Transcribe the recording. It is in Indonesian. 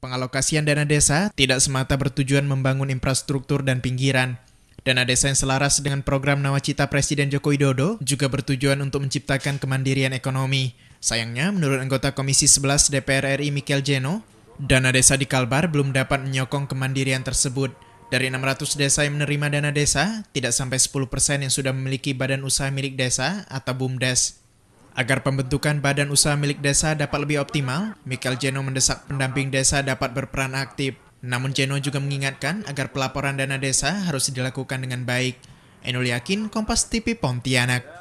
Pengalokasian dana desa tidak semata bertujuan membangun infrastruktur dan pinggiran. Dana desa yang selaras dengan program Nawacita Presiden Joko Widodo juga bertujuan untuk menciptakan kemandirian ekonomi. Sayangnya, menurut anggota Komisi 11 DPR RI Mikel Jeno, dana desa di Kalbar belum dapat menyokong kemandirian tersebut. Dari 600 desa yang menerima dana desa, tidak sampai 10% yang sudah memiliki badan usaha milik desa atau BUMDes. Agar pembentukan badan usaha milik desa dapat lebih optimal, Michael Jeno mendesak pendamping desa dapat berperan aktif. Namun Jeno juga mengingatkan agar pelaporan dana desa harus dilakukan dengan baik. Enul Yakin, Kompas TV Pontianak.